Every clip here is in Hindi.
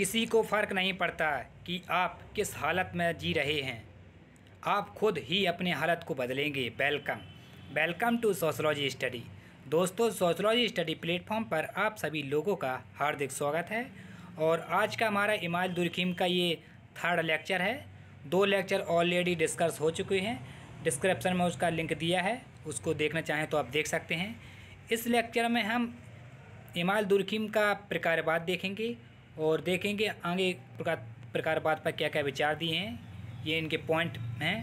किसी को फ़र्क नहीं पड़ता कि आप किस हालत में जी रहे हैं आप खुद ही अपने हालत को बदलेंगे welcome welcome to sociology study दोस्तों सोशलॉजी स्टडी प्लेटफॉर्म पर आप सभी लोगों का हार्दिक स्वागत है और आज का हमारा इमाल दुरखीम का ये थर्ड लेक्चर है दो लेक्चर ऑलरेडी डिस्कस हो चुके हैं डिस्क्रिप्शन में उसका लिंक दिया है उसको देखना चाहें तो आप देख सकते हैं इस लेक्चर में हम इमाल दुरखीम का प्रकारवाद देखेंगे और देखेंगे आगे प्रकार प्रकारवाद पर क्या क्या विचार दिए हैं ये इनके पॉइंट हैं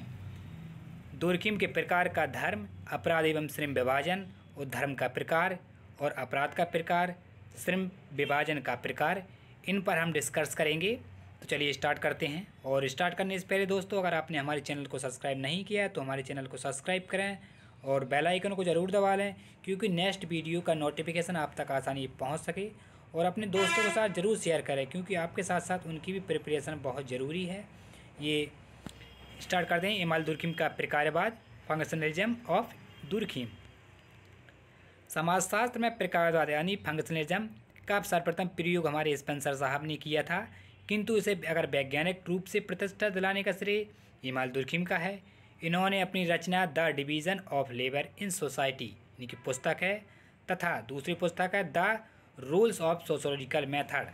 दुर्खिम के प्रकार का धर्म अपराध एवं श्रम विभाजन और धर्म का प्रकार और अपराध का प्रकार श्रम विभाजन का प्रकार इन पर हम डिस्कस करेंगे तो चलिए स्टार्ट करते हैं और स्टार्ट करने से पहले दोस्तों अगर आपने हमारे चैनल को सब्सक्राइब नहीं किया है तो हमारे चैनल को सब्सक्राइब करें और बेल आइकन को ज़रूर दबा लें क्योंकि नेक्स्ट वीडियो का नोटिफिकेशन आप तक आसानी पहुंच सके और अपने दोस्तों के साथ ज़रूर शेयर करें क्योंकि आपके साथ साथ उनकी भी प्रिपरेशन बहुत ज़रूरी है ये स्टार्ट करते हैं इमाल दुर्खीम का प्रकारवाद फंक्शनलिज्म ऑफ दुर्खीम समाजशास्त्र में प्रकारवाद यानी फंक्शनलिज्म का सर्वप्रथम प्रयोग हमारे स्पेंसर साहब ने किया था किंतु इसे अगर वैज्ञानिक रूप से प्रतिष्ठा दिलाने का श्रेय इमाल दुर्खीम का है इन्होंने अपनी रचना the division of labour in society कि पुस्तक है तथा दूसरी पुस्तक है the rules of sociological method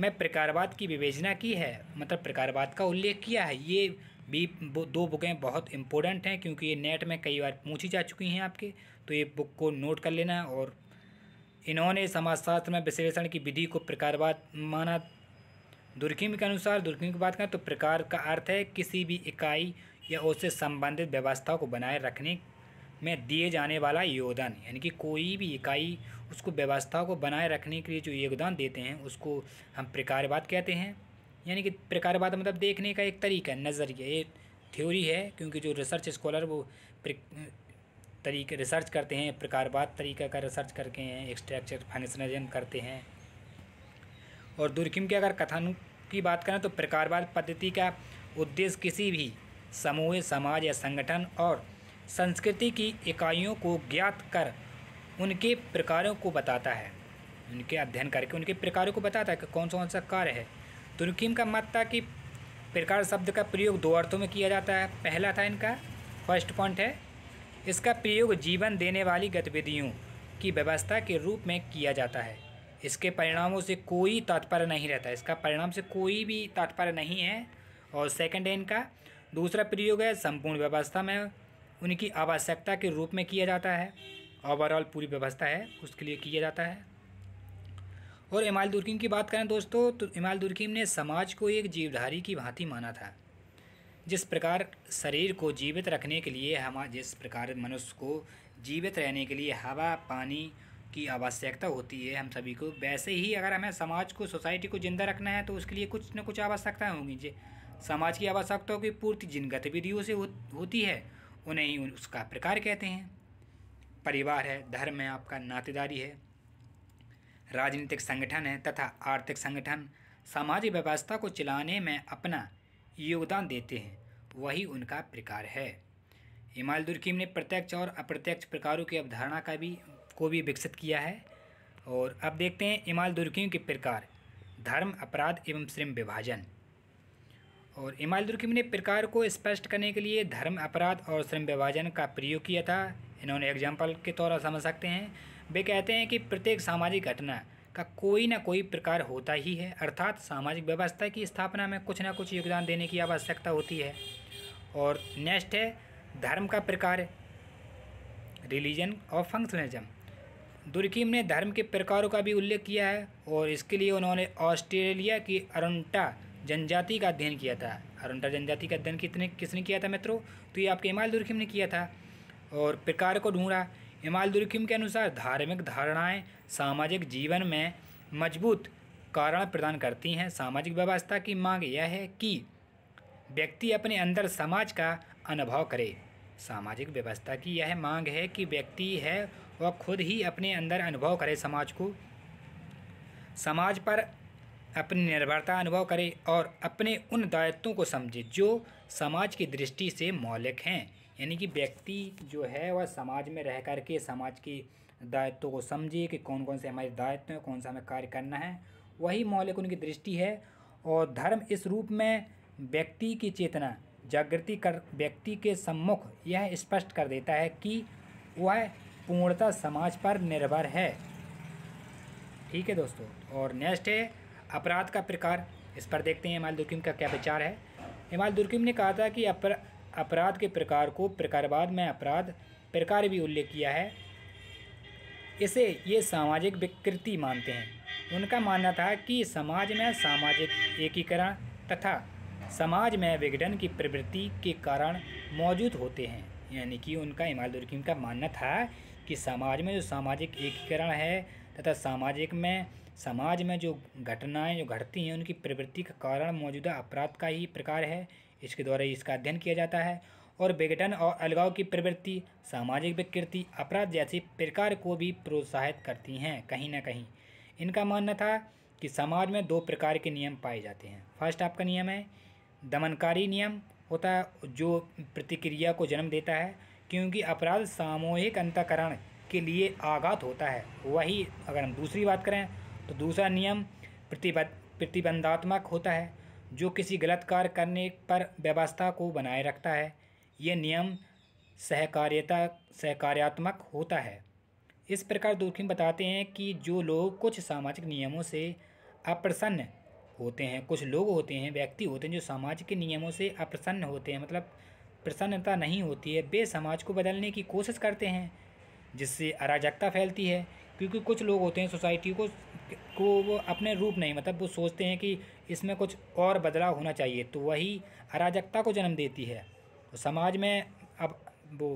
में प्रकारवाद की विवेचना की है मतलब प्रकारवाद का उल्लेख किया है ये भी दो बुकें बहुत इम्पोर्टेंट हैं क्योंकि ये नेट में कई बार पूछी जा चुकी हैं आपके तो ये बुक को नोट कर लेना और इन्होंने समाजशास्त्र में विश्लेषण की विधि को प्रकारवाद माना दुर्खिम के अनुसार दुर्खिम की बात करें तो प्रकार का अर्थ है किसी भी इकाई या उससे संबंधित व्यवस्था को बनाए रखने में दिए जाने वाला योगदान यानी कि कोई भी इकाई उसको व्यवस्था को बनाए रखने के लिए जो योगदान देते हैं उसको हम प्रकारवाद कहते हैं यानी कि प्रकारवाद मतलब देखने का एक तरीका नज़रिया ये थ्योरी है क्योंकि जो रिसर्च स्कॉलर वो तरीके रिसर्च करते हैं प्रकारवाद तरीका का रिसर्च करके हैं स्ट्रक्चर फंक्शनलिज्म करते हैं और दुर्किम के अगर कथानु की बात करें तो प्रकारवाद पद्धति का उद्देश्य किसी भी समूह समाज या संगठन और संस्कृति की इकाइयों को ज्ञात कर उनके प्रकारों को बताता है उनके अध्ययन करके उनके प्रकारों को बताता है कि कौन सा कौन सा कार्य है तुर्कीम तो का मत था कि प्रकार शब्द का प्रयोग दो अर्थों में किया जाता है पहला था इनका फर्स्ट पॉइंट है इसका प्रयोग जीवन देने वाली गतिविधियों की व्यवस्था के रूप में किया जाता है इसके परिणामों से कोई तात्पर्य नहीं रहता इसका परिणाम से कोई भी तात्पर्य नहीं है और सेकंड है इनका दूसरा प्रयोग है संपूर्ण व्यवस्था में उनकी आवश्यकता के रूप में किया जाता है ओवरऑल पूरी व्यवस्था है उसके लिए किया जाता है और इमाल दुर्कीम की बात करें दोस्तों तो इमाल दुर्कीम ने समाज को एक जीवधारी की भांति माना था जिस प्रकार शरीर को जीवित रखने के लिए हम जिस प्रकार मनुष्य को जीवित रहने के लिए हवा पानी की आवश्यकता होती है हम सभी को वैसे ही अगर हमें समाज को सोसाइटी को ज़िंदा रखना है तो उसके लिए कुछ न कुछ आवश्यकताएँ होंगी जी समाज की आवश्यकताओं की पूर्ति जिन गतिविधियों से हो, होती है उन्हें ही उसका प्रकार कहते हैं परिवार है धर्म है आपका नातेदारी है राजनीतिक संगठन है तथा आर्थिक संगठन सामाजिक व्यवस्था को चलाने में अपना योगदान देते हैं वही उनका प्रकार है इमाल दुर्कीम ने प्रत्यक्ष और अप्रत्यक्ष प्रकारों की अवधारणा का भी को भी विकसित किया है और अब देखते हैं इमाल दुर्कीम के प्रकार धर्म अपराध एवं श्रम विभाजन और इमाल दुर्किम ने प्रकार को स्पष्ट करने के लिए धर्म अपराध और श्रम विभाजन का प्रयोग किया था इन्होंने एग्जाम्पल के तौर पर समझ सकते हैं वे कहते हैं कि प्रत्येक सामाजिक घटना का कोई ना कोई प्रकार होता ही है अर्थात सामाजिक व्यवस्था की स्थापना में कुछ ना कुछ योगदान देने की आवश्यकता होती है और नेक्स्ट है धर्म का प्रकार रिलीजन और फंक्शनलिज्म दुर्कीम ने धर्म के प्रकारों का भी उल्लेख किया है और इसके लिए उन्होंने ऑस्ट्रेलिया की अरुंटा जनजाति का अध्ययन किया था अरुंटा जनजाति का अध्ययन कितने किसने किया था मित्रों तो ये आपके इमाल दुर्खिम ने किया था और प्रकार को ढूंढा इमाल दुर्खिम के अनुसार धार्मिक धारणाएँ सामाजिक जीवन में मजबूत कारण प्रदान करती हैं सामाजिक व्यवस्था की मांग यह है कि व्यक्ति अपने अंदर समाज का अनुभव करे सामाजिक व्यवस्था की यह मांग है कि व्यक्ति है वह खुद ही अपने अंदर अनुभव करे समाज को समाज पर अपनी निर्भरता अनुभव करें और अपने उन दायित्वों को समझे जो समाज की दृष्टि से मौलिक हैं यानी कि व्यक्ति जो है वह समाज में रह कर के समाज की दायित्वों को समझे कि कौन कौन से हमारे दायित्व हैं कौन सा हमें कार्य करना है वही मौलिक उनकी दृष्टि है और धर्म इस रूप में व्यक्ति की चेतना जागृति कर व्यक्ति के सम्मुख यह स्पष्ट कर देता है कि वह पूर्णतः समाज पर निर्भर है ठीक है दोस्तों और नेक्स्ट है अपराध का प्रकार इस पर देखते हैं हिमाल दुर्कीम का क्या विचार है हिमाल दुर्कीम ने कहा था कि अपराध के प्रकार को प्रकारवाद में अपराध प्रकार भी उल्लेख किया है इसे ये सामाजिक विकृति मानते हैं उनका मानना था कि समाज में सामाजिक एकीकरण तथा समाज में विघटन की प्रवृत्ति के कारण मौजूद होते हैं यानी कि उनका इमाल दुर्कीम का मानना था कि समाज में जो सामाजिक एकीकरण है तथा सामाजिक में समाज में जो घटनाएं जो घटती हैं उनकी प्रवृत्ति का कारण मौजूदा अपराध का ही प्रकार है इसके द्वारा इसका अध्ययन किया जाता है और विघटन और अलगाव की प्रवृत्ति सामाजिक विकृति अपराध जैसे प्रकार को भी प्रोत्साहित करती हैं कहीं ना कहीं इनका मानना था कि समाज में दो प्रकार के नियम पाए जाते हैं फर्स्ट आपका नियम है दमनकारी नियम होता है जो प्रतिक्रिया को जन्म देता है क्योंकि अपराध सामूहिक अंतकरण के लिए आघात होता है वही अगर हम दूसरी बात करें तो दूसरा नियम प्रतिबद्ध प्रतिबंधात्मक होता है जो किसी गलत कार्य करने पर व्यवस्था को बनाए रखता है यह नियम सहकार्यता सहकार्यात्मक होता है इस प्रकार दुखी बताते हैं कि जो लोग कुछ सामाजिक नियमों से अप्रसन्न होते हैं कुछ लोग होते हैं व्यक्ति होते हैं जो सामाजिक नियमों से अप्रसन्न होते हैं मतलब प्रसन्नता नहीं होती है वे समाज को बदलने की कोशिश करते हैं जिससे अराजकता फैलती है क्योंकि कुछ लोग होते हैं सोसाइटी को को वो अपने रूप नहीं मतलब वो सोचते हैं कि इसमें कुछ और बदलाव होना चाहिए तो वही अराजकता को जन्म देती है तो समाज में अब वो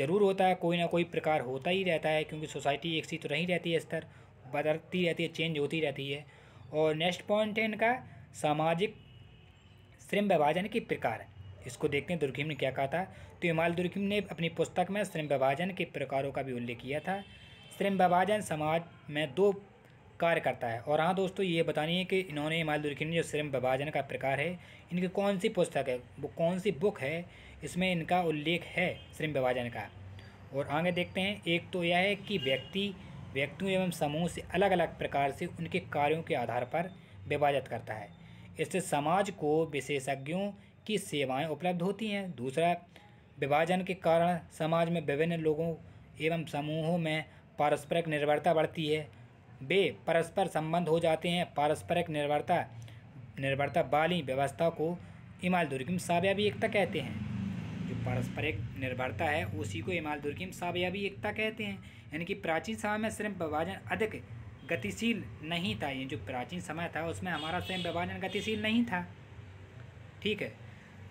ज़रूर होता है कोई ना कोई प्रकार होता ही रहता है क्योंकि सोसाइटी एक सी तो नहीं रहती है स्तर बदलती रहती है चेंज होती रहती है और नेक्स्ट पॉइंट है इनका सामाजिक श्रम विभाजन के प्रकार इसको देखते हैं दुर्घिम ने क्या कहा था तो इमाल दुर्घिम ने अपनी पुस्तक में श्रम विभाजन के प्रकारों का भी उल्लेख किया था श्रम विभाजन समाज में दो कार्य करता है और हाँ दोस्तों ये बतानी है कि इन्होंने इमाल दुर्खिम ने जो श्रम विभाजन का प्रकार है इनकी कौन सी पुस्तक है वो कौन सी बुक है इसमें इनका उल्लेख है श्रम विभाजन का और आगे देखते हैं एक तो यह है कि व्यक्ति व्यक्तियों एवं समूह से अलग अलग प्रकार से उनके कार्यों के आधार पर विभाजित करता है इससे समाज को विशेषज्ञों की सेवाएं उपलब्ध होती हैं दूसरा विभाजन के कारण समाज में विभिन्न लोगों एवं समूहों में पारस्परिक निर्भरता बढ़ती है वे परस्पर संबंध हो जाते हैं पारस्परिक निर्भरता निर्भरता वाली व्यवस्था को इमाल दुर्गिम सावयावी एकता कहते हैं जो पारस्परिक निर्भरता है उसी को इमाल दुर्गिम सावयावी एकता कहते हैं यानी कि प्राचीन समय में स्वयं विभाजन अधिक गतिशील नहीं था ये जो प्राचीन समय था उसमें हमारा स्वयं विभाजन गतिशील नहीं था ठीक है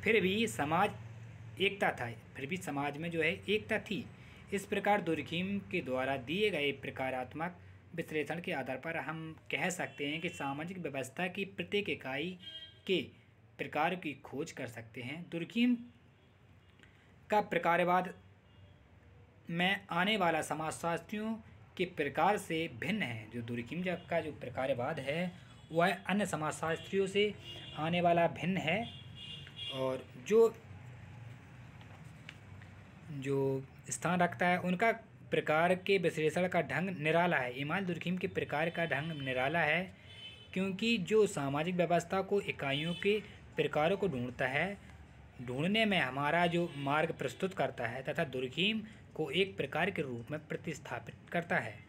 फिर भी समाज एकता था फिर भी समाज में जो है एकता थी इस प्रकार दुर्खीम के द्वारा दिए गए प्रकारात्मक विश्लेषण के आधार पर हम कह सकते हैं कि सामाजिक व्यवस्था की प्रत्येक इकाई के प्रकार की खोज कर सकते हैं दुर्खीम का प्रकारवाद में आने वाला समाजशास्त्रियों के प्रकार से भिन्न है जो दुर्खीम का जो प्रकारवाद है वह अन्य समाजशास्त्रियों से आने वाला भिन्न है और जो जो स्थान रखता है उनका प्रकार के विश्लेषण का ढंग निराला है इमाल दुर्खीम के प्रकार का ढंग निराला है क्योंकि जो सामाजिक व्यवस्था को इकाइयों के प्रकारों को ढूंढता है ढूंढने में हमारा जो मार्ग प्रस्तुत करता है तथा दुर्खीम को एक प्रकार के रूप में प्रतिस्थापित करता है